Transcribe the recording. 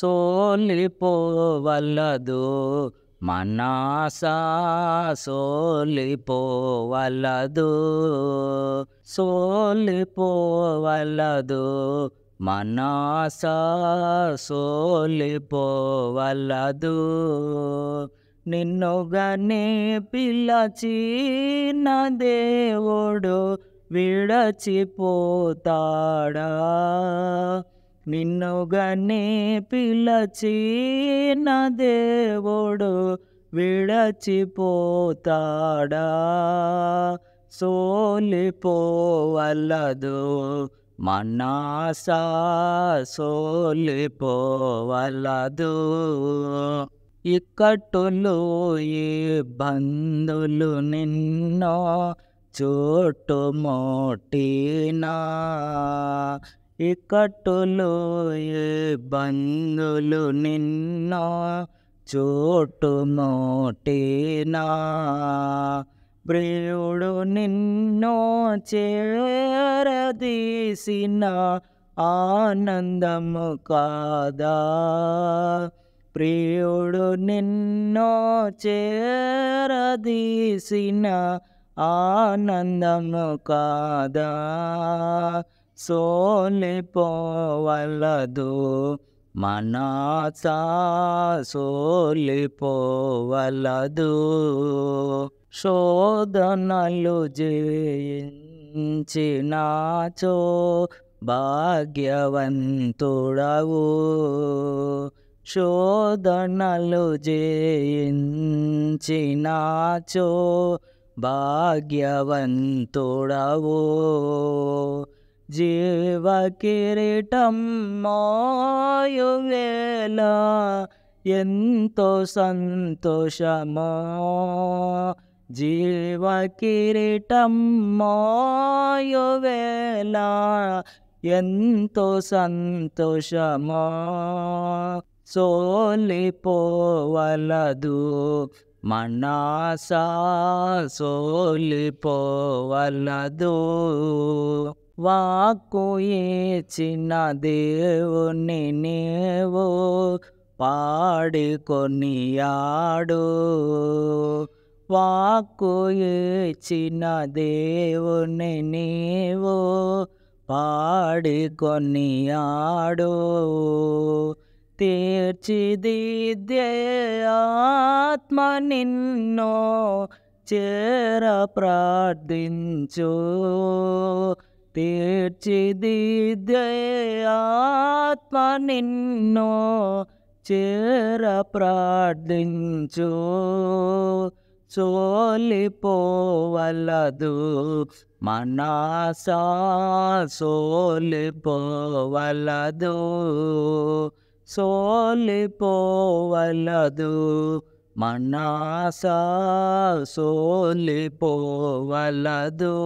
సోలిపోవలదు మనాసా సోలిపోవలదు సోలిపోవలదు మనాసా సోలిపోవలదు నిన్నుగానే పిల్లచిన దేవుడు విడచిపోతాడా నిన్నుగానే పిలచిన దేవుడు విడచిపోతాడా సోలిపోవలదు మనాసా సోలిపోవలదు ఇక్కట్టులు ఇబ్బందులు నిన్నో చోటు మోటినా ఇకటులోయే బంధులు నిన్న చోటు మోటేనా ప్రియుడు నిన్నో చేరదీసిన ఆనందము కాదా ప్రియుడు నిన్నో చేరదీసిన ఆనందము కాదా సోలిపోవలదు మనస సోలిపోవలదు శోధనలు జీవించినాచో భాగ్యవంతుడవు శోధనలు జయించినాచో భాగ్యవంతుడవు జీవ కిరీటం మోయువేళ ఎంతో సంతోషమో జీవ కిరీటం మోయువేళ ఎంతో సంతోషమో సోలిపోవలదు మనసా సోలిపోవలదు వాక్కు చిన్న దేవుని నీవు పాడుకొని ఆడు వాక్కు చిన్న దేవుని నీవు పాడుకొని ఆడు తీర్చిదిద్దే ఆత్మ నిన్నో చేర ప్రార్థించు తీర్చిదిద్దే ఆత్మ నిన్నో చేర ప్రార్థించు సోలిపోవలదు మనసా సోలిపోవలదు సోలిపోవలదు మనసా సోలిపోవలదు